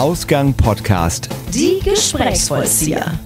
Ausgang Podcast. Die Gesprächsvollzieher.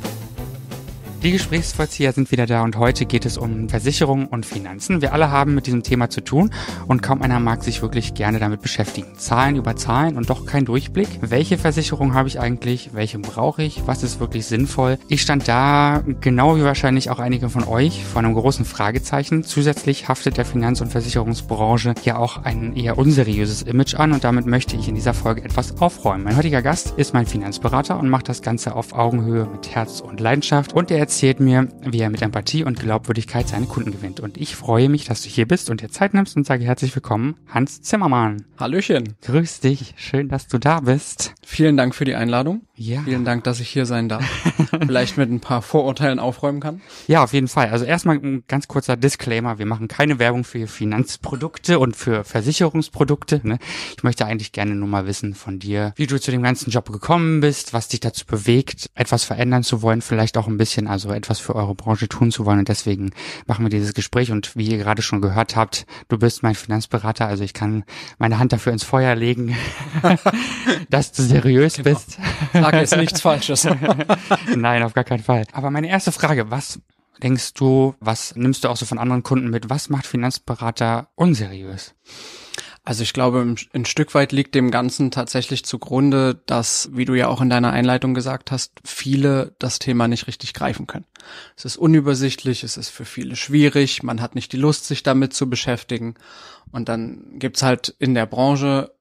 Die Gesprächsvollzieher sind wieder da und heute geht es um Versicherung und Finanzen. Wir alle haben mit diesem Thema zu tun und kaum einer mag sich wirklich gerne damit beschäftigen. Zahlen über Zahlen und doch kein Durchblick. Welche Versicherung habe ich eigentlich? Welche brauche ich? Was ist wirklich sinnvoll? Ich stand da, genau wie wahrscheinlich auch einige von euch, vor einem großen Fragezeichen. Zusätzlich haftet der Finanz- und Versicherungsbranche ja auch ein eher unseriöses Image an und damit möchte ich in dieser Folge etwas aufräumen. Mein heutiger Gast ist mein Finanzberater und macht das Ganze auf Augenhöhe mit Herz und Leidenschaft und er erzählt mir, wie er mit Empathie und Glaubwürdigkeit seine Kunden gewinnt. Und ich freue mich, dass du hier bist und dir Zeit nimmst und sage herzlich willkommen, Hans Zimmermann. Hallöchen. Grüß dich. Schön, dass du da bist. Vielen Dank für die Einladung. Ja. Vielen Dank, dass ich hier sein darf. Vielleicht mit ein paar Vorurteilen aufräumen kann. Ja, auf jeden Fall. Also erstmal ein ganz kurzer Disclaimer. Wir machen keine Werbung für Finanzprodukte und für Versicherungsprodukte. Ne? Ich möchte eigentlich gerne nur mal wissen von dir, wie du zu dem ganzen Job gekommen bist, was dich dazu bewegt, etwas verändern zu wollen, vielleicht auch ein bisschen, also etwas für eure Branche tun zu wollen. Und deswegen machen wir dieses Gespräch. Und wie ihr gerade schon gehört habt, du bist mein Finanzberater. Also ich kann meine Hand dafür ins Feuer legen, dass du seriös genau. bist. sage jetzt nichts Falsches. Nein, auf gar keinen Fall. Aber meine erste Frage, was denkst du, was nimmst du auch so von anderen Kunden mit? Was macht Finanzberater unseriös? Also ich glaube, ein Stück weit liegt dem Ganzen tatsächlich zugrunde, dass, wie du ja auch in deiner Einleitung gesagt hast, viele das Thema nicht richtig greifen können. Es ist unübersichtlich, es ist für viele schwierig, man hat nicht die Lust, sich damit zu beschäftigen. Und dann gibt's halt in der Branche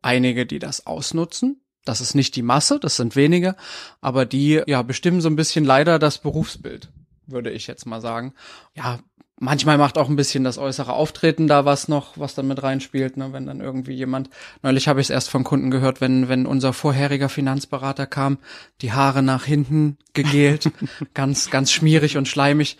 einige, die das ausnutzen das ist nicht die Masse, das sind wenige, aber die ja bestimmen so ein bisschen leider das Berufsbild, würde ich jetzt mal sagen. Ja, manchmal macht auch ein bisschen das äußere Auftreten da was noch, was dann mit reinspielt, ne? wenn dann irgendwie jemand, neulich habe ich es erst von Kunden gehört, wenn, wenn unser vorheriger Finanzberater kam, die Haare nach hinten gegelt, ganz, ganz schmierig und schleimig.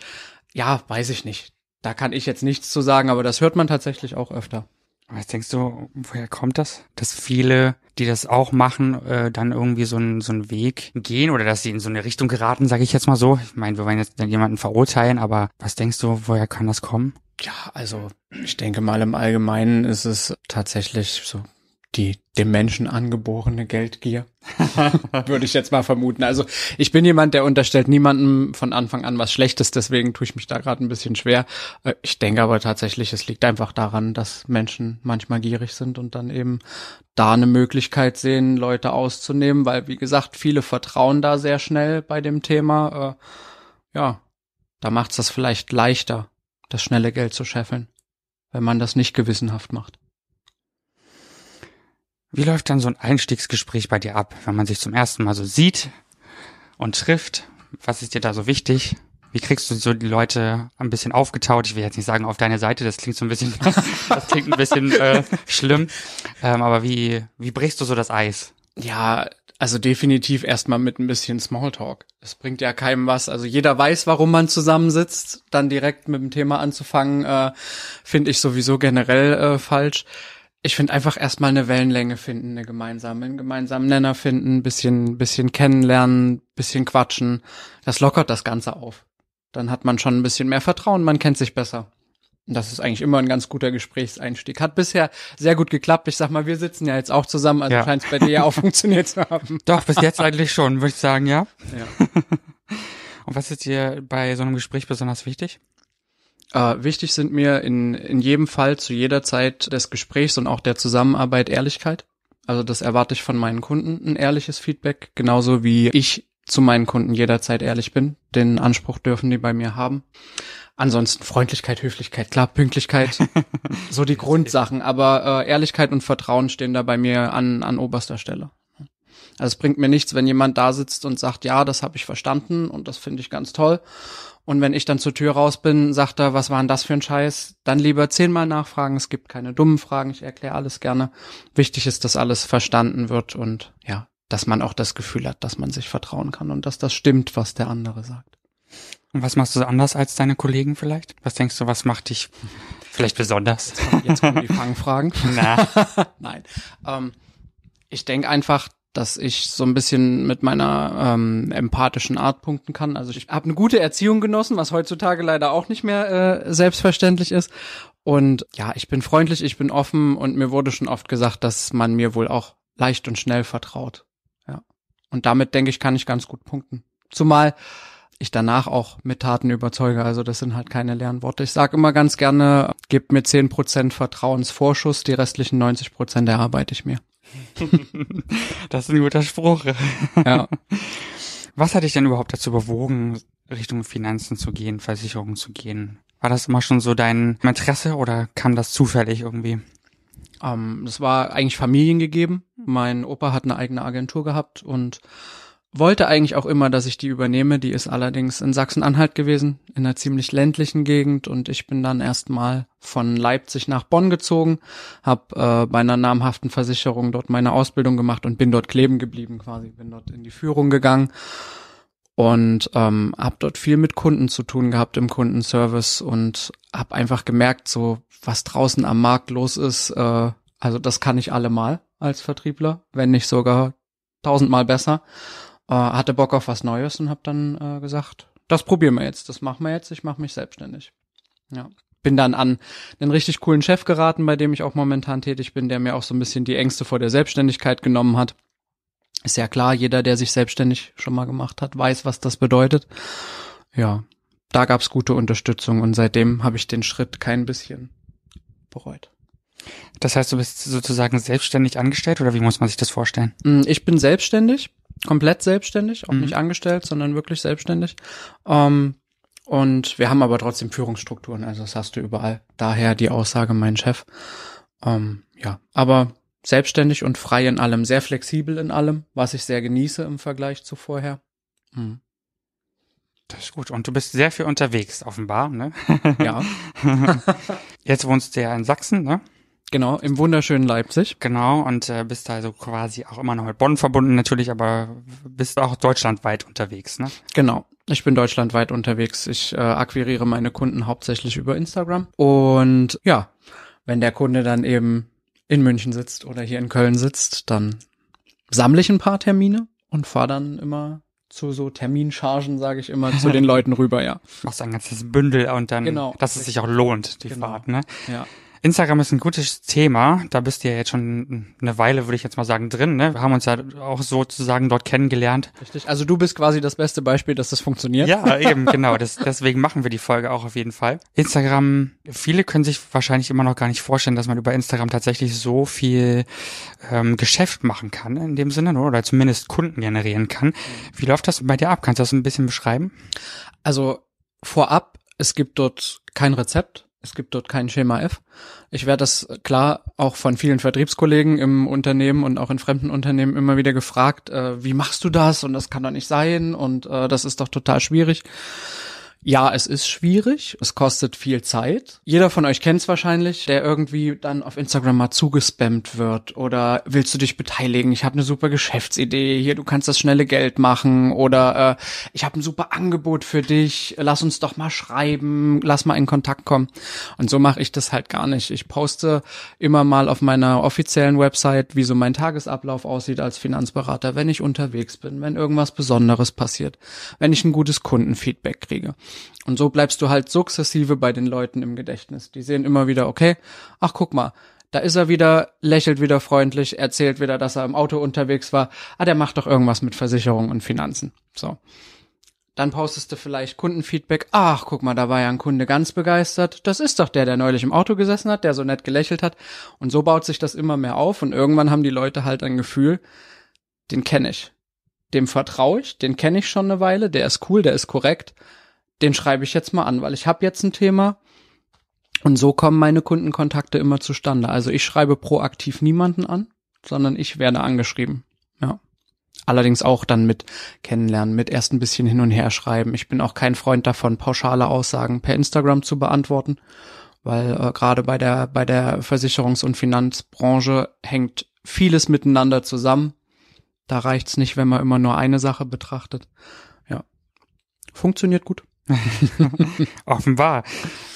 Ja, weiß ich nicht. Da kann ich jetzt nichts zu sagen, aber das hört man tatsächlich auch öfter. Was denkst du, woher kommt das? Dass viele, die das auch machen, äh, dann irgendwie so einen so einen Weg gehen oder dass sie in so eine Richtung geraten, sage ich jetzt mal so. Ich meine, wir wollen jetzt dann jemanden verurteilen, aber was denkst du, woher kann das kommen? Ja, also ich denke mal im Allgemeinen ist es tatsächlich so die dem Menschen angeborene Geldgier, würde ich jetzt mal vermuten. Also ich bin jemand, der unterstellt niemandem von Anfang an was Schlechtes, deswegen tue ich mich da gerade ein bisschen schwer. Äh, ich denke aber tatsächlich, es liegt einfach daran, dass Menschen manchmal gierig sind und dann eben da eine Möglichkeit sehen, Leute auszunehmen, weil wie gesagt, viele vertrauen da sehr schnell bei dem Thema. Äh, ja, da macht's das vielleicht leichter, das schnelle Geld zu scheffeln, wenn man das nicht gewissenhaft macht. Wie läuft dann so ein Einstiegsgespräch bei dir ab, wenn man sich zum ersten Mal so sieht und trifft? Was ist dir da so wichtig? Wie kriegst du so die Leute ein bisschen aufgetaut? Ich will jetzt nicht sagen auf deine Seite, das klingt so ein bisschen, das klingt ein bisschen äh, schlimm. Ähm, aber wie, wie brichst du so das Eis? Ja, also definitiv erstmal mit ein bisschen Smalltalk. Das bringt ja keinem was. Also jeder weiß, warum man zusammensitzt. Dann direkt mit dem Thema anzufangen, äh, finde ich sowieso generell äh, falsch ich finde einfach erstmal eine Wellenlänge finden, eine gemeinsame, einen gemeinsamen Nenner finden, bisschen, bisschen kennenlernen, bisschen quatschen. Das lockert das Ganze auf. Dann hat man schon ein bisschen mehr Vertrauen, man kennt sich besser. Und das ist eigentlich immer ein ganz guter Gesprächseinstieg. Hat bisher sehr gut geklappt. Ich sag mal, wir sitzen ja jetzt auch zusammen, also ja. scheint es bei dir ja auch funktioniert zu haben. Doch, bis jetzt eigentlich schon, würde ich sagen, ja. ja. Und was ist dir bei so einem Gespräch besonders wichtig? Äh, wichtig sind mir in, in jedem Fall zu jeder Zeit des Gesprächs und auch der Zusammenarbeit Ehrlichkeit. Also das erwarte ich von meinen Kunden, ein ehrliches Feedback, genauso wie ich zu meinen Kunden jederzeit ehrlich bin. Den Anspruch dürfen die bei mir haben. Ansonsten Freundlichkeit, Höflichkeit, klar, Pünktlichkeit, so die Grundsachen. Aber äh, Ehrlichkeit und Vertrauen stehen da bei mir an, an oberster Stelle. Also es bringt mir nichts, wenn jemand da sitzt und sagt, ja, das habe ich verstanden und das finde ich ganz toll. Und wenn ich dann zur Tür raus bin, sagt er, was war denn das für ein Scheiß? Dann lieber zehnmal nachfragen. Es gibt keine dummen Fragen. Ich erkläre alles gerne. Wichtig ist, dass alles verstanden wird und ja, dass man auch das Gefühl hat, dass man sich vertrauen kann und dass das stimmt, was der andere sagt. Und was machst du anders als deine Kollegen vielleicht? Was denkst du, was macht dich vielleicht besonders? Jetzt kommen, jetzt kommen die Fangfragen. Nein. Ähm, ich denke einfach, dass ich so ein bisschen mit meiner ähm, empathischen Art punkten kann. Also ich habe eine gute Erziehung genossen, was heutzutage leider auch nicht mehr äh, selbstverständlich ist. Und ja, ich bin freundlich, ich bin offen und mir wurde schon oft gesagt, dass man mir wohl auch leicht und schnell vertraut. Ja. Und damit denke ich, kann ich ganz gut punkten. Zumal ich danach auch mit Taten überzeuge. Also das sind halt keine leeren Worte. Ich sage immer ganz gerne, gebt mir zehn Prozent Vertrauensvorschuss, die restlichen 90% erarbeite ich mir. das ist ein guter Spruch. Ja. Was hat dich denn überhaupt dazu bewogen, Richtung Finanzen zu gehen, Versicherungen zu gehen? War das immer schon so dein Interesse oder kam das zufällig irgendwie? Ähm, das war eigentlich familiengegeben. Mein Opa hat eine eigene Agentur gehabt und wollte eigentlich auch immer, dass ich die übernehme. Die ist allerdings in Sachsen-Anhalt gewesen, in einer ziemlich ländlichen Gegend. Und ich bin dann erstmal von Leipzig nach Bonn gezogen, habe äh, bei einer namhaften Versicherung dort meine Ausbildung gemacht und bin dort kleben geblieben quasi, bin dort in die Führung gegangen und ähm, habe dort viel mit Kunden zu tun gehabt im Kundenservice und habe einfach gemerkt, so was draußen am Markt los ist, äh, also das kann ich allemal als Vertriebler, wenn nicht sogar tausendmal besser äh, hatte Bock auf was Neues und habe dann äh, gesagt, das probieren wir jetzt, das machen wir jetzt, ich mache mich selbstständig. Ja. Bin dann an einen richtig coolen Chef geraten, bei dem ich auch momentan tätig bin, der mir auch so ein bisschen die Ängste vor der Selbstständigkeit genommen hat. Ist ja klar, jeder, der sich selbstständig schon mal gemacht hat, weiß, was das bedeutet. Ja, da gab's gute Unterstützung und seitdem habe ich den Schritt kein bisschen bereut. Das heißt, du bist sozusagen selbstständig angestellt oder wie muss man sich das vorstellen? Hm, ich bin selbstständig komplett selbstständig, auch mhm. nicht angestellt, sondern wirklich selbstständig. Ähm, und wir haben aber trotzdem Führungsstrukturen, also das hast du überall. Daher die Aussage, mein Chef. Ähm, ja, aber selbstständig und frei in allem, sehr flexibel in allem, was ich sehr genieße im Vergleich zu vorher. Mhm. Das ist gut. Und du bist sehr viel unterwegs, offenbar, ne? Ja. Jetzt wohnst du ja in Sachsen, ne? Genau, im wunderschönen Leipzig. Genau, und äh, bist also quasi auch immer noch mit Bonn verbunden natürlich, aber bist auch deutschlandweit unterwegs, ne? Genau. Ich bin deutschlandweit unterwegs. Ich äh, akquiriere meine Kunden hauptsächlich über Instagram. Und ja, wenn der Kunde dann eben in München sitzt oder hier in Köln sitzt, dann sammle ich ein paar Termine und fahre dann immer zu so Terminchargen, sage ich immer, zu den Leuten rüber, ja. Machst ein ganzes Bündel und dann, genau. dass es sich auch lohnt, die genau. Fahrt, ne? Ja. Instagram ist ein gutes Thema. Da bist du ja jetzt schon eine Weile, würde ich jetzt mal sagen, drin. Ne? Wir haben uns ja auch sozusagen dort kennengelernt. Richtig. Also du bist quasi das beste Beispiel, dass das funktioniert. Ja, eben, genau. Das, deswegen machen wir die Folge auch auf jeden Fall. Instagram, viele können sich wahrscheinlich immer noch gar nicht vorstellen, dass man über Instagram tatsächlich so viel ähm, Geschäft machen kann in dem Sinne ne? oder zumindest Kunden generieren kann. Wie läuft das bei dir ab? Kannst du das ein bisschen beschreiben? Also vorab, es gibt dort kein Rezept. Es gibt dort kein Schema F. Ich werde das äh, klar auch von vielen Vertriebskollegen im Unternehmen und auch in fremden Unternehmen immer wieder gefragt, äh, wie machst du das und das kann doch nicht sein und äh, das ist doch total schwierig. Ja, es ist schwierig, es kostet viel Zeit. Jeder von euch kennt es wahrscheinlich, der irgendwie dann auf Instagram mal zugespammt wird oder willst du dich beteiligen? Ich habe eine super Geschäftsidee, hier du kannst das schnelle Geld machen oder äh, ich habe ein super Angebot für dich, lass uns doch mal schreiben, lass mal in Kontakt kommen. Und so mache ich das halt gar nicht. Ich poste immer mal auf meiner offiziellen Website, wie so mein Tagesablauf aussieht als Finanzberater, wenn ich unterwegs bin, wenn irgendwas Besonderes passiert, wenn ich ein gutes Kundenfeedback kriege. Und so bleibst du halt sukzessive bei den Leuten im Gedächtnis. Die sehen immer wieder, okay, ach guck mal, da ist er wieder, lächelt wieder freundlich, erzählt wieder, dass er im Auto unterwegs war. Ah, der macht doch irgendwas mit Versicherung und Finanzen. So. Dann postest du vielleicht Kundenfeedback. Ach, guck mal, da war ja ein Kunde ganz begeistert. Das ist doch der, der neulich im Auto gesessen hat, der so nett gelächelt hat. Und so baut sich das immer mehr auf und irgendwann haben die Leute halt ein Gefühl, den kenne ich. Dem vertraue ich, den kenne ich schon eine Weile, der ist cool, der ist korrekt den schreibe ich jetzt mal an, weil ich habe jetzt ein Thema und so kommen meine Kundenkontakte immer zustande. Also ich schreibe proaktiv niemanden an, sondern ich werde angeschrieben. Ja. Allerdings auch dann mit kennenlernen, mit erst ein bisschen hin und her schreiben. Ich bin auch kein Freund davon, pauschale Aussagen per Instagram zu beantworten, weil äh, gerade bei der bei der Versicherungs- und Finanzbranche hängt vieles miteinander zusammen. Da reicht's nicht, wenn man immer nur eine Sache betrachtet. Ja. Funktioniert gut. Offenbar.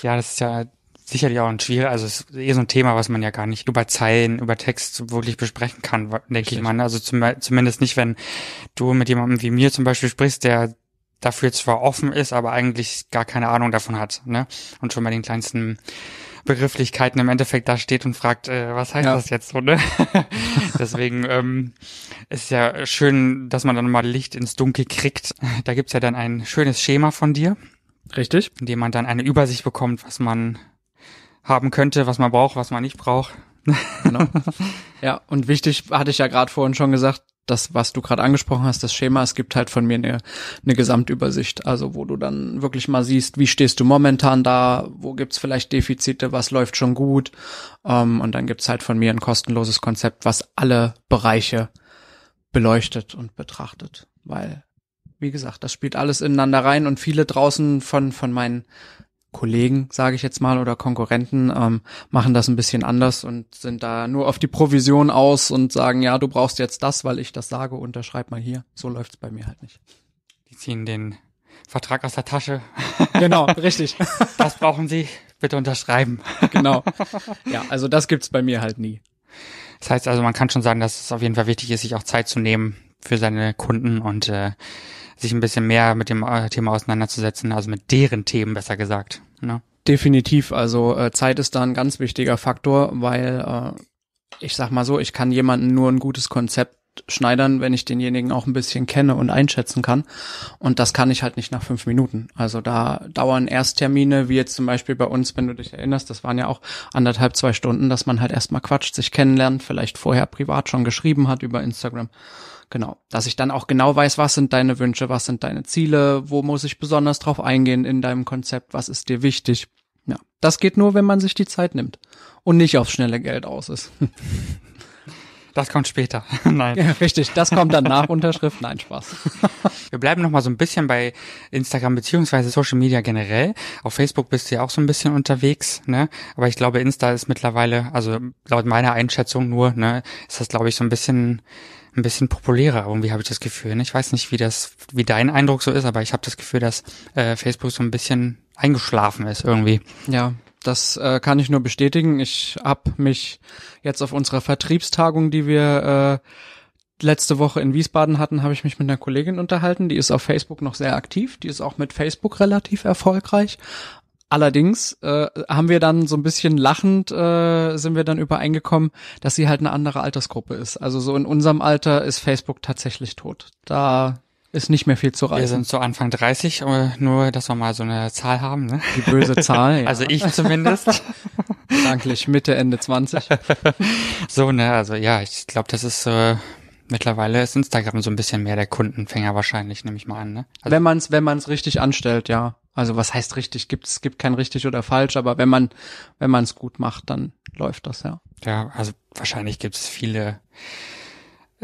Ja, das ist ja sicherlich auch ein schwierig, also es ist eh so ein Thema, was man ja gar nicht über Zeilen, über Text wirklich besprechen kann, denke ich mal. Also zum, zumindest nicht, wenn du mit jemandem wie mir zum Beispiel sprichst, der dafür zwar offen ist, aber eigentlich gar keine Ahnung davon hat, ne? Und schon bei den kleinsten Begrifflichkeiten im Endeffekt da steht und fragt, äh, was heißt ja. das jetzt so, ne? Deswegen ähm, ist ja schön, dass man dann mal Licht ins Dunkel kriegt. Da gibt's ja dann ein schönes Schema von dir. Richtig. In dem man dann eine Übersicht bekommt, was man haben könnte, was man braucht, was man nicht braucht. genau. Ja, und wichtig hatte ich ja gerade vorhin schon gesagt, das, was du gerade angesprochen hast, das Schema, es gibt halt von mir eine, eine Gesamtübersicht, also wo du dann wirklich mal siehst, wie stehst du momentan da, wo gibt's vielleicht Defizite, was läuft schon gut ähm, und dann gibt's halt von mir ein kostenloses Konzept, was alle Bereiche beleuchtet und betrachtet, weil, wie gesagt, das spielt alles ineinander rein und viele draußen von, von meinen Kollegen, sage ich jetzt mal, oder Konkurrenten ähm, machen das ein bisschen anders und sind da nur auf die Provision aus und sagen, ja, du brauchst jetzt das, weil ich das sage, unterschreib mal hier. So läuft's bei mir halt nicht. Die ziehen den Vertrag aus der Tasche. Genau, richtig. das brauchen sie, bitte unterschreiben. Genau. Ja, also das gibt's bei mir halt nie. Das heißt also, man kann schon sagen, dass es auf jeden Fall wichtig ist, sich auch Zeit zu nehmen für seine Kunden und äh, sich ein bisschen mehr mit dem äh, Thema auseinanderzusetzen, also mit deren Themen besser gesagt. Ne? Definitiv, also äh, Zeit ist da ein ganz wichtiger Faktor, weil äh, ich sag mal so, ich kann jemandem nur ein gutes Konzept schneidern, wenn ich denjenigen auch ein bisschen kenne und einschätzen kann. Und das kann ich halt nicht nach fünf Minuten. Also da dauern Ersttermine, wie jetzt zum Beispiel bei uns, wenn du dich erinnerst, das waren ja auch anderthalb, zwei Stunden, dass man halt erstmal quatscht, sich kennenlernt, vielleicht vorher privat schon geschrieben hat über Instagram. Genau. Dass ich dann auch genau weiß, was sind deine Wünsche, was sind deine Ziele, wo muss ich besonders drauf eingehen in deinem Konzept, was ist dir wichtig. Ja, das geht nur, wenn man sich die Zeit nimmt und nicht aufs schnelle Geld aus ist. Das kommt später. Nein. Ja, richtig, das kommt dann nach Unterschrift. Nein, Spaß. Wir bleiben noch mal so ein bisschen bei Instagram beziehungsweise Social Media generell. Auf Facebook bist du ja auch so ein bisschen unterwegs, ne? Aber ich glaube, Insta ist mittlerweile, also laut meiner Einschätzung nur, ne, ist das glaube ich so ein bisschen ein bisschen populärer. Irgendwie habe ich das Gefühl. Ne? Ich weiß nicht, wie das, wie dein Eindruck so ist, aber ich habe das Gefühl, dass äh, Facebook so ein bisschen eingeschlafen ist irgendwie. Ja, das äh, kann ich nur bestätigen. Ich habe mich jetzt auf unserer Vertriebstagung, die wir äh, letzte Woche in Wiesbaden hatten, habe ich mich mit einer Kollegin unterhalten. Die ist auf Facebook noch sehr aktiv. Die ist auch mit Facebook relativ erfolgreich. Allerdings äh, haben wir dann so ein bisschen lachend äh, sind wir dann übereingekommen, dass sie halt eine andere Altersgruppe ist. Also so in unserem Alter ist Facebook tatsächlich tot. Da ist nicht mehr viel zu reisen. Wir sind so Anfang 30, nur dass wir mal so eine Zahl haben. Ne? Die böse Zahl, ja. Also ich zumindest. Danklich Mitte, Ende 20. so, ne, also ja, ich glaube, das ist... Äh, Mittlerweile ist Instagram so ein bisschen mehr der Kundenfänger wahrscheinlich, nehme ich mal an. Ne? Also wenn man es wenn man's richtig anstellt, ja. Also was heißt richtig? Gibt es gibt kein richtig oder falsch, aber wenn man wenn man es gut macht, dann läuft das ja. Ja, also wahrscheinlich gibt es viele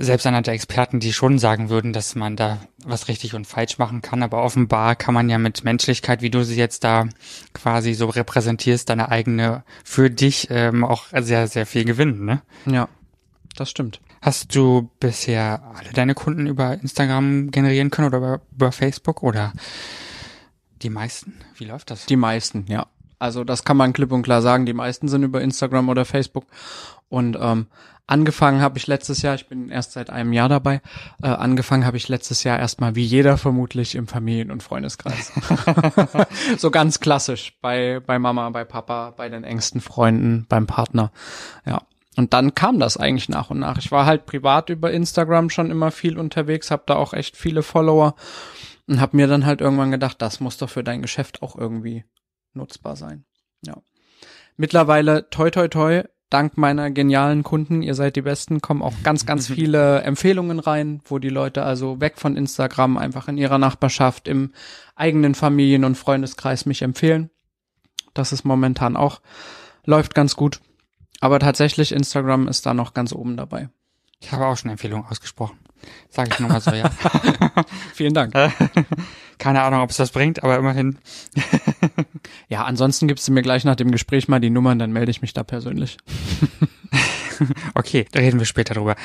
selbst der Experten, die schon sagen würden, dass man da was richtig und falsch machen kann. Aber offenbar kann man ja mit Menschlichkeit, wie du sie jetzt da quasi so repräsentierst, deine eigene für dich ähm, auch sehr, sehr viel gewinnen, ne? Ja, das stimmt. Hast du bisher alle deine Kunden über Instagram generieren können oder über, über Facebook oder die meisten? Wie läuft das? Die meisten, ja. Also das kann man klipp und klar sagen. Die meisten sind über Instagram oder Facebook. Und ähm, Angefangen habe ich letztes Jahr, ich bin erst seit einem Jahr dabei, äh, angefangen habe ich letztes Jahr erstmal wie jeder vermutlich im Familien- und Freundeskreis. so ganz klassisch, bei, bei Mama, bei Papa, bei den engsten Freunden, beim Partner. Ja. Und dann kam das eigentlich nach und nach. Ich war halt privat über Instagram schon immer viel unterwegs, habe da auch echt viele Follower und habe mir dann halt irgendwann gedacht, das muss doch für dein Geschäft auch irgendwie nutzbar sein. Ja. Mittlerweile, toi toi toi, dank meiner genialen Kunden, ihr seid die Besten, kommen auch ganz, ganz mhm. viele Empfehlungen rein, wo die Leute also weg von Instagram einfach in ihrer Nachbarschaft, im eigenen Familien- und Freundeskreis mich empfehlen. Das ist momentan auch, läuft ganz gut. Aber tatsächlich, Instagram ist da noch ganz oben dabei. Ich habe auch schon Empfehlungen ausgesprochen. Sage ich nochmal so, ja. Vielen Dank. Keine Ahnung, ob es das bringt, aber immerhin. ja, ansonsten gibst du mir gleich nach dem Gespräch mal die Nummern, dann melde ich mich da persönlich. okay, da reden wir später drüber.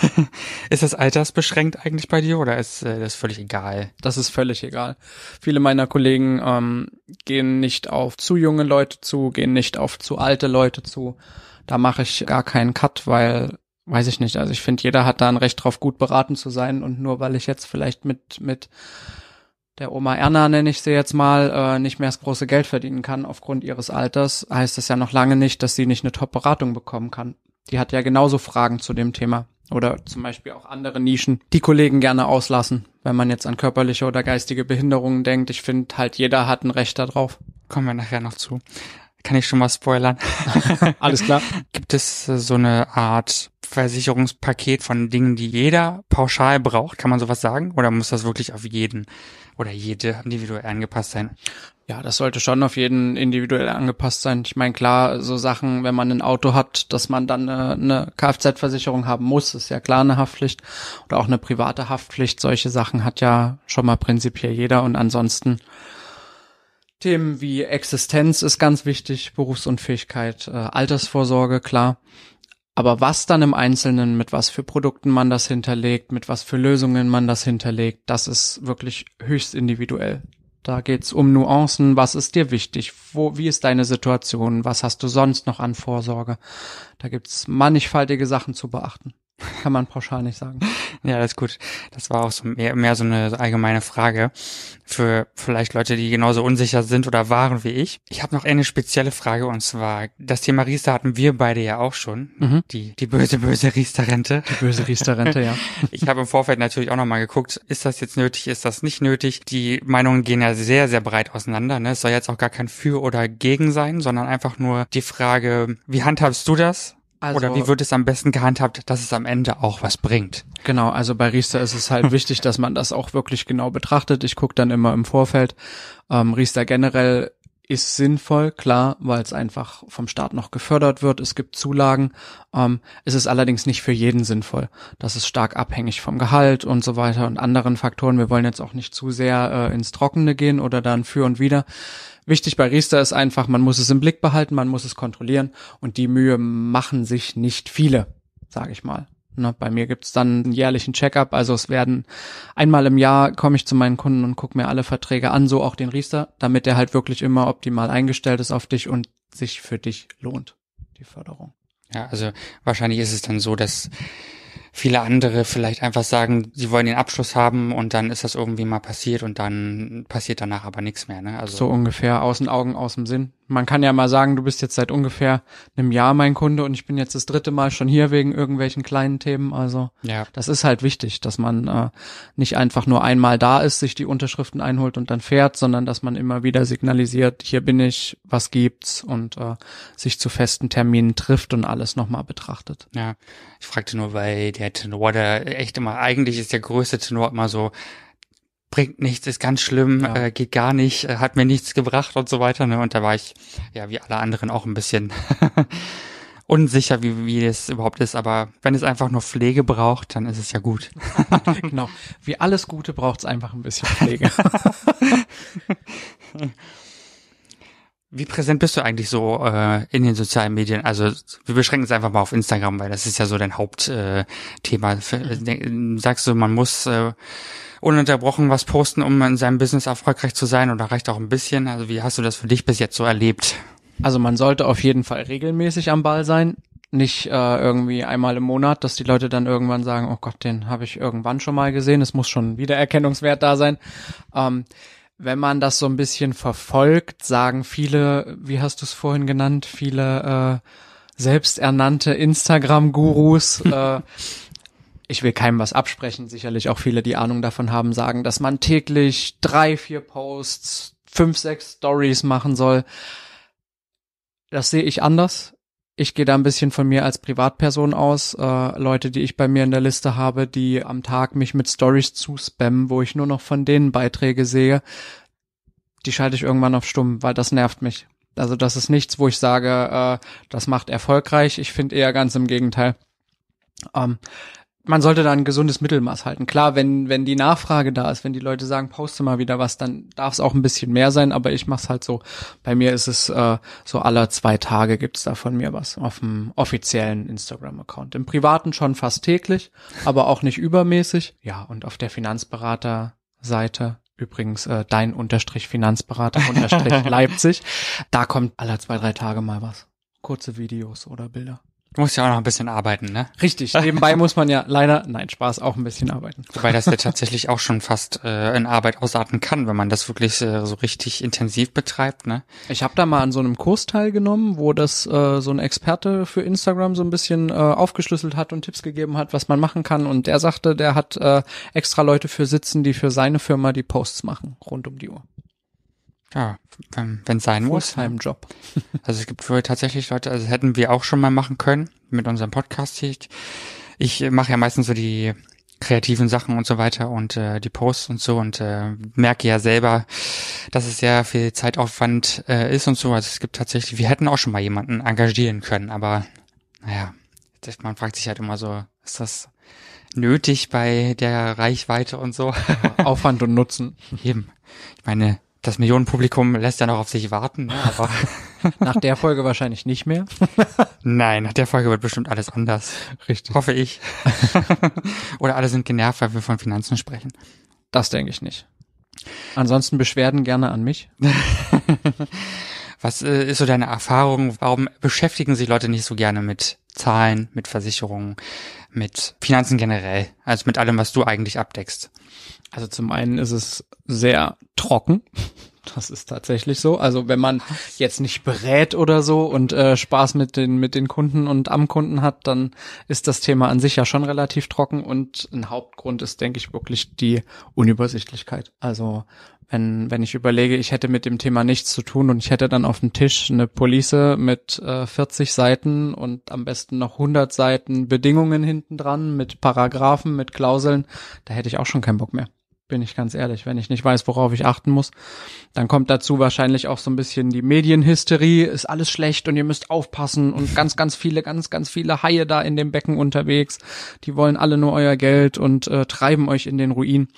ist das altersbeschränkt eigentlich bei dir oder ist äh, das völlig egal? Das ist völlig egal. Viele meiner Kollegen ähm, gehen nicht auf zu junge Leute zu, gehen nicht auf zu alte Leute zu. Da mache ich gar keinen Cut, weil weiß ich nicht. Also ich finde, jeder hat da ein Recht drauf, gut beraten zu sein. Und nur weil ich jetzt vielleicht mit, mit der Oma Erna, nenne ich sie jetzt mal, äh, nicht mehr das große Geld verdienen kann aufgrund ihres Alters, heißt das ja noch lange nicht, dass sie nicht eine Top-Beratung bekommen kann. Die hat ja genauso Fragen zu dem Thema oder zum Beispiel auch andere Nischen, die Kollegen gerne auslassen, wenn man jetzt an körperliche oder geistige Behinderungen denkt. Ich finde halt, jeder hat ein Recht darauf. Kommen wir nachher noch zu. Kann ich schon mal spoilern. Alles klar. Gibt es äh, so eine Art Versicherungspaket von Dingen, die jeder pauschal braucht? Kann man sowas sagen? Oder muss das wirklich auf jeden oder jede individuell angepasst sein? Ja, das sollte schon auf jeden individuell angepasst sein. Ich meine, klar, so Sachen, wenn man ein Auto hat, dass man dann eine, äh, eine Kfz-Versicherung haben muss, ist ja klar eine Haftpflicht oder auch eine private Haftpflicht. Solche Sachen hat ja schon mal prinzipiell jeder und ansonsten Themen wie Existenz ist ganz wichtig, Berufsunfähigkeit, äh, Altersvorsorge, klar. Aber was dann im Einzelnen, mit was für Produkten man das hinterlegt, mit was für Lösungen man das hinterlegt, das ist wirklich höchst individuell. Da geht's um Nuancen, was ist dir wichtig, wo, wie ist deine Situation, was hast du sonst noch an Vorsorge. Da gibt's mannigfaltige Sachen zu beachten. Kann man pauschal nicht sagen. Ja, das ist gut. Das war auch so mehr, mehr so eine allgemeine Frage für vielleicht Leute, die genauso unsicher sind oder waren wie ich. Ich habe noch eine spezielle Frage und zwar, das Thema Riester hatten wir beide ja auch schon. Mhm. Die, die böse, böse Riester-Rente. Die böse Riester-Rente, ja. ich habe im Vorfeld natürlich auch nochmal geguckt, ist das jetzt nötig, ist das nicht nötig? Die Meinungen gehen ja sehr, sehr breit auseinander. Ne? Es soll jetzt auch gar kein Für oder Gegen sein, sondern einfach nur die Frage, wie handhabst du das? Also, Oder wie wird es am besten gehandhabt, dass es am Ende auch was bringt? Genau, also bei Riester ist es halt wichtig, dass man das auch wirklich genau betrachtet. Ich gucke dann immer im Vorfeld. Ähm, Riester generell ist sinnvoll, klar, weil es einfach vom Staat noch gefördert wird. Es gibt Zulagen. Ähm, es ist allerdings nicht für jeden sinnvoll. Das ist stark abhängig vom Gehalt und so weiter und anderen Faktoren. Wir wollen jetzt auch nicht zu sehr äh, ins Trockene gehen oder dann für und wieder. Wichtig bei Riester ist einfach, man muss es im Blick behalten, man muss es kontrollieren und die Mühe machen sich nicht viele, sage ich mal. Ne, bei mir gibt's dann einen jährlichen Checkup, also es werden einmal im Jahr komme ich zu meinen Kunden und gucke mir alle Verträge an, so auch den Riester, damit der halt wirklich immer optimal eingestellt ist auf dich und sich für dich lohnt, die Förderung. Ja, also wahrscheinlich ist es dann so, dass viele andere vielleicht einfach sagen, sie wollen den Abschluss haben und dann ist das irgendwie mal passiert und dann passiert danach aber nichts mehr. Ne? Also so ungefähr, aus den Augen, aus dem Sinn. Man kann ja mal sagen, du bist jetzt seit ungefähr einem Jahr mein Kunde und ich bin jetzt das dritte Mal schon hier wegen irgendwelchen kleinen Themen. Also ja. das ist halt wichtig, dass man äh, nicht einfach nur einmal da ist, sich die Unterschriften einholt und dann fährt, sondern dass man immer wieder signalisiert, hier bin ich, was gibt's und äh, sich zu festen Terminen trifft und alles nochmal betrachtet. Ja, ich fragte nur, weil der Tenor, der echt immer, eigentlich ist der größte Tenor immer so, bringt nichts, ist ganz schlimm, ja. äh, geht gar nicht, äh, hat mir nichts gebracht und so weiter. Ne? Und da war ich, ja, wie alle anderen auch ein bisschen unsicher, wie, wie es überhaupt ist. Aber wenn es einfach nur Pflege braucht, dann ist es ja gut. genau. Wie alles Gute braucht es einfach ein bisschen Pflege. Wie präsent bist du eigentlich so äh, in den sozialen Medien? Also wir beschränken es einfach mal auf Instagram, weil das ist ja so dein Hauptthema. Äh, mhm. Sagst du, man muss äh, ununterbrochen was posten, um in seinem Business erfolgreich zu sein oder reicht auch ein bisschen? Also wie hast du das für dich bis jetzt so erlebt? Also man sollte auf jeden Fall regelmäßig am Ball sein. Nicht äh, irgendwie einmal im Monat, dass die Leute dann irgendwann sagen, oh Gott, den habe ich irgendwann schon mal gesehen. Es muss schon Wiedererkennungswert da sein. Ähm, wenn man das so ein bisschen verfolgt, sagen viele, wie hast du es vorhin genannt, viele äh, selbsternannte Instagram-Gurus, äh, ich will keinem was absprechen, sicherlich auch viele, die Ahnung davon haben, sagen, dass man täglich drei, vier Posts, fünf, sechs Stories machen soll. Das sehe ich anders ich gehe da ein bisschen von mir als Privatperson aus. Äh, Leute, die ich bei mir in der Liste habe, die am Tag mich mit Stories zuspammen, wo ich nur noch von denen Beiträge sehe, die schalte ich irgendwann auf stumm, weil das nervt mich. Also das ist nichts, wo ich sage, äh, das macht erfolgreich. Ich finde eher ganz im Gegenteil. Ähm, man sollte da ein gesundes Mittelmaß halten. Klar, wenn, wenn die Nachfrage da ist, wenn die Leute sagen, poste mal wieder was, dann darf es auch ein bisschen mehr sein, aber ich mach's halt so. Bei mir ist es äh, so aller zwei Tage gibt's da von mir was auf dem offiziellen Instagram-Account. Im Privaten schon fast täglich, aber auch nicht übermäßig. Ja, und auf der Finanzberater-Seite übrigens äh, dein Unterstrich Finanzberater Unterstrich Leipzig. Da kommt aller zwei, drei Tage mal was. Kurze Videos oder Bilder. Du musst ja auch noch ein bisschen arbeiten, ne? Richtig. Nebenbei muss man ja leider, nein, Spaß, auch ein bisschen arbeiten. Wobei das ja tatsächlich auch schon fast äh, in Arbeit ausarten kann, wenn man das wirklich äh, so richtig intensiv betreibt, ne? Ich habe da mal an so einem Kurs teilgenommen, wo das äh, so ein Experte für Instagram so ein bisschen äh, aufgeschlüsselt hat und Tipps gegeben hat, was man machen kann. Und der sagte, der hat äh, extra Leute für sitzen, die für seine Firma die Posts machen, rund um die Uhr. Ja, wenn es sein muss. Ne? Fulltime-Job. also es gibt für tatsächlich Leute, also hätten wir auch schon mal machen können mit unserem Podcast hier. Ich mache ja meistens so die kreativen Sachen und so weiter und äh, die Posts und so und äh, merke ja selber, dass es sehr viel Zeitaufwand äh, ist und so. Also es gibt tatsächlich, wir hätten auch schon mal jemanden engagieren können, aber naja, man fragt sich halt immer so, ist das nötig bei der Reichweite und so? Aufwand und Nutzen. Eben. Ich meine, das Millionenpublikum lässt ja noch auf sich warten, ne, aber nach der Folge wahrscheinlich nicht mehr. Nein, nach der Folge wird bestimmt alles anders. Richtig. Hoffe ich. Oder alle sind genervt, weil wir von Finanzen sprechen. Das denke ich nicht. Ansonsten Beschwerden gerne an mich. Was äh, ist so deine Erfahrung? Warum beschäftigen sich Leute nicht so gerne mit Zahlen, mit Versicherungen? mit Finanzen generell, also mit allem, was du eigentlich abdeckst? Also zum einen ist es sehr trocken. Das ist tatsächlich so. Also wenn man jetzt nicht berät oder so und äh, Spaß mit den mit den Kunden und am Kunden hat, dann ist das Thema an sich ja schon relativ trocken und ein Hauptgrund ist, denke ich, wirklich die Unübersichtlichkeit. Also wenn, wenn ich überlege, ich hätte mit dem Thema nichts zu tun und ich hätte dann auf dem Tisch eine Police mit äh, 40 Seiten und am besten noch 100 Seiten Bedingungen hinten dran mit Paragraphen, mit Klauseln, da hätte ich auch schon keinen Bock mehr. Bin ich ganz ehrlich, wenn ich nicht weiß, worauf ich achten muss, dann kommt dazu wahrscheinlich auch so ein bisschen die Medienhysterie, ist alles schlecht und ihr müsst aufpassen und ganz, ganz viele, ganz, ganz viele Haie da in dem Becken unterwegs, die wollen alle nur euer Geld und äh, treiben euch in den Ruin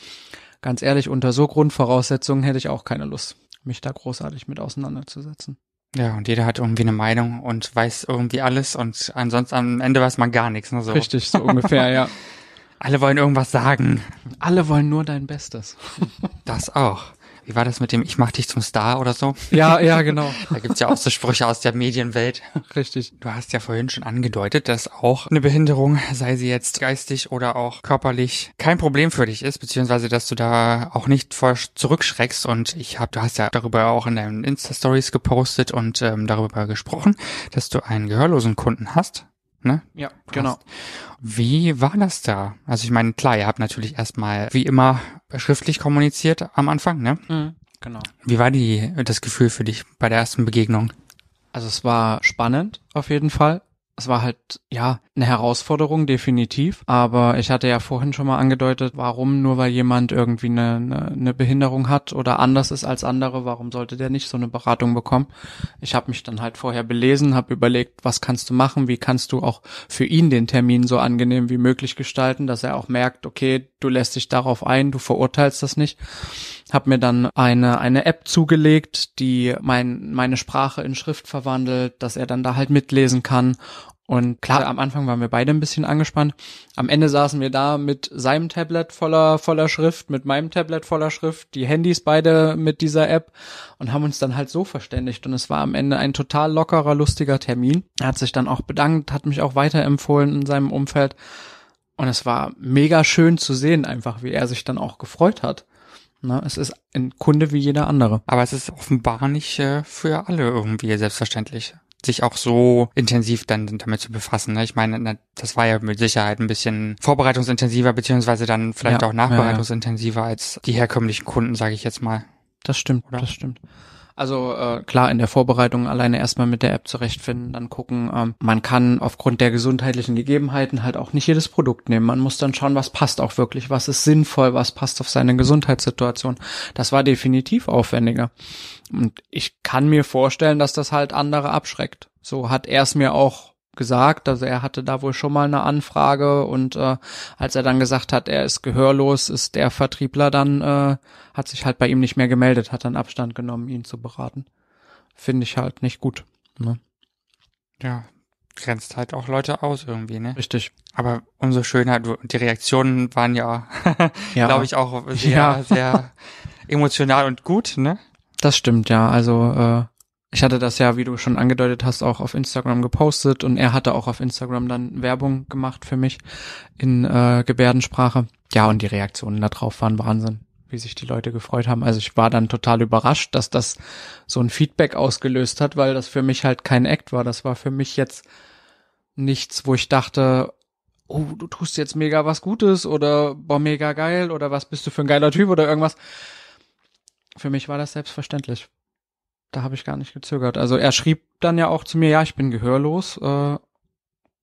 ganz ehrlich, unter so Grundvoraussetzungen hätte ich auch keine Lust, mich da großartig mit auseinanderzusetzen. Ja, und jeder hat irgendwie eine Meinung und weiß irgendwie alles und ansonsten am Ende weiß man gar nichts. Ne, so. Richtig, so ungefähr, ja. Alle wollen irgendwas sagen. Alle wollen nur dein Bestes. Das auch wie war das mit dem Ich mach dich zum Star oder so? Ja, ja, genau. da gibt's ja auch so Sprüche aus der Medienwelt. Richtig. Du hast ja vorhin schon angedeutet, dass auch eine Behinderung, sei sie jetzt geistig oder auch körperlich, kein Problem für dich ist, beziehungsweise dass du da auch nicht vor zurückschreckst. Und ich habe, du hast ja darüber auch in deinen Insta-Stories gepostet und ähm, darüber gesprochen, dass du einen gehörlosen Kunden hast. Ne? Ja, genau. Passt. genau. Wie war das da? Also ich meine, klar, ihr habt natürlich erstmal wie immer schriftlich kommuniziert am Anfang, ne? Mhm, genau. Wie war die das Gefühl für dich bei der ersten Begegnung? Also es war spannend auf jeden Fall. Es war halt, ja, eine Herausforderung, definitiv. Aber ich hatte ja vorhin schon mal angedeutet, warum nur weil jemand irgendwie eine, eine, eine Behinderung hat oder anders ist als andere, warum sollte der nicht so eine Beratung bekommen? Ich habe mich dann halt vorher belesen, habe überlegt, was kannst du machen, wie kannst du auch für ihn den Termin so angenehm wie möglich gestalten, dass er auch merkt, okay, du lässt dich darauf ein, du verurteilst das nicht habe mir dann eine, eine App zugelegt, die mein, meine Sprache in Schrift verwandelt, dass er dann da halt mitlesen kann. Und klar, am Anfang waren wir beide ein bisschen angespannt. Am Ende saßen wir da mit seinem Tablet voller, voller Schrift, mit meinem Tablet voller Schrift, die Handys beide mit dieser App und haben uns dann halt so verständigt. Und es war am Ende ein total lockerer, lustiger Termin. Er hat sich dann auch bedankt, hat mich auch weiterempfohlen in seinem Umfeld. Und es war mega schön zu sehen, einfach wie er sich dann auch gefreut hat. Na, ne? Es ist ein Kunde wie jeder andere. Aber es ist offenbar nicht äh, für alle irgendwie selbstverständlich sich auch so intensiv dann damit zu befassen. Ne? Ich meine, das war ja mit Sicherheit ein bisschen vorbereitungsintensiver, beziehungsweise dann vielleicht ja, auch nachbereitungsintensiver ja, ja. als die herkömmlichen Kunden, sage ich jetzt mal. Das stimmt, Oder? das stimmt. Also äh, klar, in der Vorbereitung alleine erstmal mit der App zurechtfinden, dann gucken. Ähm, man kann aufgrund der gesundheitlichen Gegebenheiten halt auch nicht jedes Produkt nehmen. Man muss dann schauen, was passt auch wirklich, was ist sinnvoll, was passt auf seine Gesundheitssituation. Das war definitiv aufwendiger. Und ich kann mir vorstellen, dass das halt andere abschreckt. So hat er es mir auch gesagt, also er hatte da wohl schon mal eine Anfrage und äh, als er dann gesagt hat, er ist gehörlos, ist der Vertriebler dann, äh, hat sich halt bei ihm nicht mehr gemeldet, hat dann Abstand genommen, ihn zu beraten. Finde ich halt nicht gut. Ne? Ja, grenzt halt auch Leute aus irgendwie, ne? Richtig. Aber umso schöner, die Reaktionen waren ja, ja. glaube ich, auch sehr, ja. sehr emotional und gut, ne? Das stimmt, ja. Also äh, ich hatte das ja, wie du schon angedeutet hast, auch auf Instagram gepostet und er hatte auch auf Instagram dann Werbung gemacht für mich in äh, Gebärdensprache. Ja, und die Reaktionen darauf waren Wahnsinn, wie sich die Leute gefreut haben. Also ich war dann total überrascht, dass das so ein Feedback ausgelöst hat, weil das für mich halt kein Act war. Das war für mich jetzt nichts, wo ich dachte, oh, du tust jetzt mega was Gutes oder boah, mega geil oder was bist du für ein geiler Typ oder irgendwas. Für mich war das selbstverständlich da habe ich gar nicht gezögert. Also er schrieb dann ja auch zu mir, ja, ich bin gehörlos. Äh,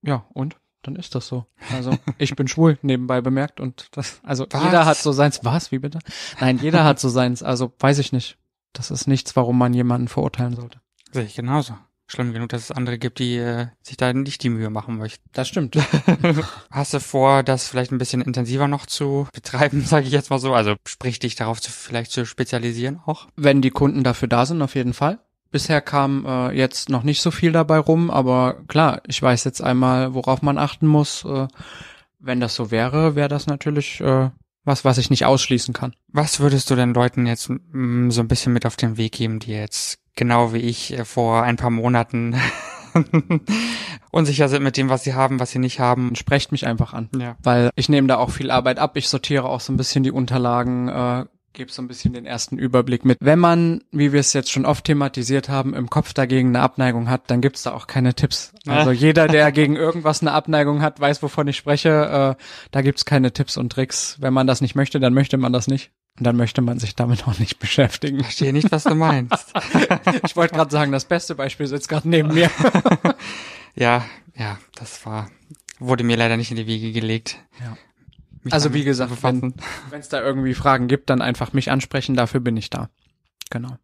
ja, und? Dann ist das so. Also ich bin schwul, nebenbei bemerkt. Und das, also was? jeder hat so seins. Was? Wie bitte? Nein, jeder hat so seins. Also weiß ich nicht. Das ist nichts, warum man jemanden verurteilen sollte. Sehe ich genauso schlimm genug, dass es andere gibt, die äh, sich da nicht die Mühe machen möchten. Das stimmt. Hast du vor, das vielleicht ein bisschen intensiver noch zu betreiben, sage ich jetzt mal so? Also sprich dich darauf zu, vielleicht zu spezialisieren auch? Wenn die Kunden dafür da sind, auf jeden Fall. Bisher kam äh, jetzt noch nicht so viel dabei rum, aber klar, ich weiß jetzt einmal, worauf man achten muss. Äh, wenn das so wäre, wäre das natürlich äh, was, was ich nicht ausschließen kann. Was würdest du denn Leuten jetzt mh, mm, so ein bisschen mit auf den Weg geben, die jetzt genau wie ich äh, vor ein paar Monaten unsicher sind mit dem, was sie haben, was sie nicht haben. Sprecht mich einfach an, ja. weil ich nehme da auch viel Arbeit ab. Ich sortiere auch so ein bisschen die Unterlagen, äh, gebe so ein bisschen den ersten Überblick mit. Wenn man, wie wir es jetzt schon oft thematisiert haben, im Kopf dagegen eine Abneigung hat, dann gibt's da auch keine Tipps. Also jeder, der gegen irgendwas eine Abneigung hat, weiß, wovon ich spreche. Äh, da gibt's keine Tipps und Tricks. Wenn man das nicht möchte, dann möchte man das nicht dann möchte man sich damit auch nicht beschäftigen. Ich verstehe nicht, was du meinst. ich wollte gerade sagen, das beste Beispiel sitzt gerade neben mir. ja, ja, das war, wurde mir leider nicht in die Wiege gelegt. Ja. Also wie gesagt, wenn es da irgendwie Fragen gibt, dann einfach mich ansprechen, dafür bin ich da. Genau.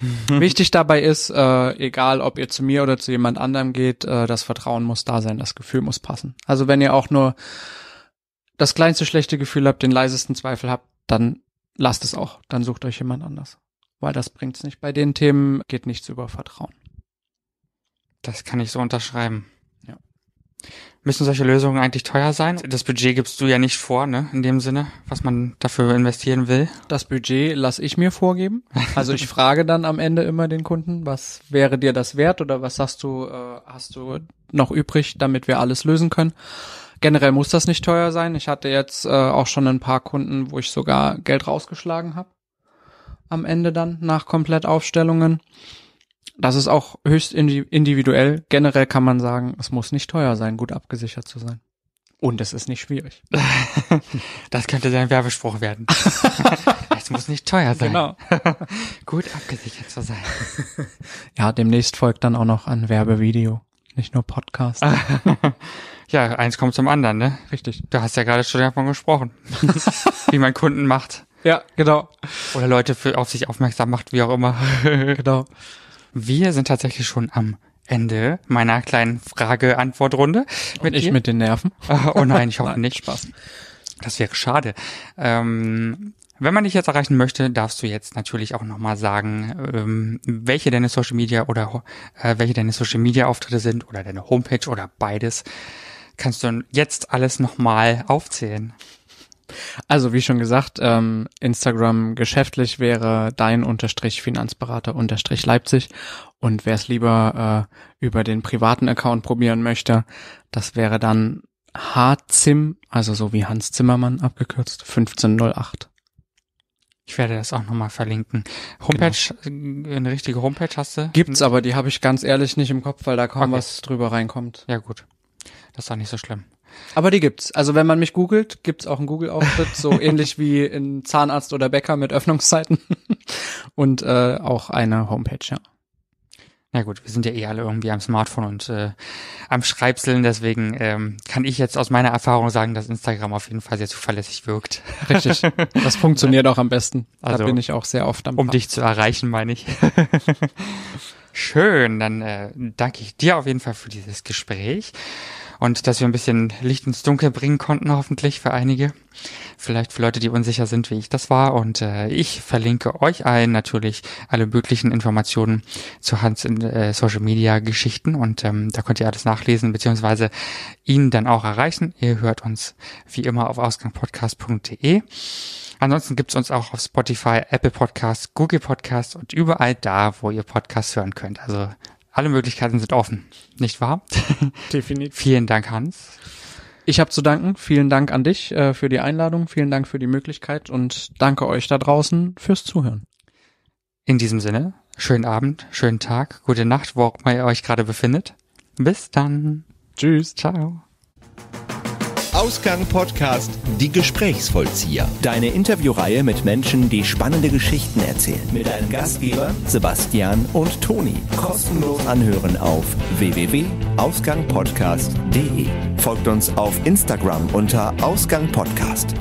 Wichtig dabei ist, äh, egal ob ihr zu mir oder zu jemand anderem geht, äh, das Vertrauen muss da sein, das Gefühl muss passen. Also wenn ihr auch nur das kleinste schlechte Gefühl habt, den leisesten Zweifel habt, dann lasst es auch, dann sucht euch jemand anders. Weil das bringt's nicht. Bei den Themen geht nichts über Vertrauen. Das kann ich so unterschreiben. Ja. Müssen solche Lösungen eigentlich teuer sein? Das Budget gibst du ja nicht vor, ne? In dem Sinne, was man dafür investieren will. Das Budget lasse ich mir vorgeben. Also ich frage dann am Ende immer den Kunden, was wäre dir das wert oder was hast du, äh, hast du noch übrig, damit wir alles lösen können generell muss das nicht teuer sein. Ich hatte jetzt äh, auch schon ein paar Kunden, wo ich sogar Geld rausgeschlagen habe. Am Ende dann nach Komplettaufstellungen. Das ist auch höchst individuell. Generell kann man sagen, es muss nicht teuer sein, gut abgesichert zu sein. Und es ist nicht schwierig. Das könnte sein Werbespruch werden. es muss nicht teuer sein. Genau. Gut abgesichert zu sein. Ja, demnächst folgt dann auch noch ein Werbevideo. Nicht nur Podcast. Ja, eins kommt zum anderen, ne? Richtig. Du hast ja gerade schon davon gesprochen, wie man Kunden macht. Ja, genau. Oder Leute für, auf sich aufmerksam macht, wie auch immer. genau. Wir sind tatsächlich schon am Ende meiner kleinen Frage-Antwort-Runde. Mit ich dir. mit den Nerven. Oh nein, ich hoffe nein, nicht. Spaß. Das wäre schade. Ähm, wenn man dich jetzt erreichen möchte, darfst du jetzt natürlich auch nochmal sagen, ähm, welche deine Social Media oder äh, welche deine Social Media Auftritte sind oder deine Homepage oder beides. Kannst du jetzt alles nochmal aufzählen? Also wie schon gesagt, ähm, Instagram geschäftlich wäre dein Unterstrich Finanzberater Unterstrich Leipzig und wer es lieber äh, über den privaten Account probieren möchte, das wäre dann HZIM, also so wie Hans Zimmermann abgekürzt 1508. Ich werde das auch nochmal verlinken. Homepage, genau. eine richtige Homepage hast du? Gibt's, aber die habe ich ganz ehrlich nicht im Kopf, weil da kaum okay. was drüber reinkommt. Ja gut. Das ist doch nicht so schlimm. Aber die gibt's. Also wenn man mich googelt, gibt's auch einen Google-Auftritt, so ähnlich wie in Zahnarzt oder Bäcker mit Öffnungszeiten und äh, auch eine Homepage, ja. Na gut, wir sind ja eh alle irgendwie am Smartphone und äh, am Schreibseln, deswegen ähm, kann ich jetzt aus meiner Erfahrung sagen, dass Instagram auf jeden Fall sehr zuverlässig wirkt. Richtig. Das funktioniert auch am besten. Also, da bin ich auch sehr oft am Um Part. dich zu erreichen, meine ich. Schön, dann äh, danke ich dir auf jeden Fall für dieses Gespräch und dass wir ein bisschen Licht ins Dunkel bringen konnten, hoffentlich für einige. Vielleicht für Leute, die unsicher sind, wie ich das war. Und äh, ich verlinke euch allen natürlich alle möglichen Informationen zu Hans in äh, Social Media Geschichten und ähm, da könnt ihr alles nachlesen, beziehungsweise ihn dann auch erreichen. Ihr hört uns wie immer auf ausgangpodcast.de. Ansonsten gibt's uns auch auf Spotify, Apple Podcasts, Google Podcasts und überall da, wo ihr Podcasts hören könnt. Also alle Möglichkeiten sind offen, nicht wahr? Definitiv. Vielen Dank, Hans. Ich habe zu danken. Vielen Dank an dich äh, für die Einladung. Vielen Dank für die Möglichkeit und danke euch da draußen fürs Zuhören. In diesem Sinne, schönen Abend, schönen Tag, gute Nacht, wo auch immer ihr euch gerade befindet. Bis dann. Tschüss. Ciao. Ausgang Podcast Die Gesprächsvollzieher. Deine Interviewreihe mit Menschen, die spannende Geschichten erzählen. Mit deinen Gastgebern Sebastian und Toni. Kostenlos anhören auf www.ausgangpodcast.de. Folgt uns auf Instagram unter Ausgang Podcast.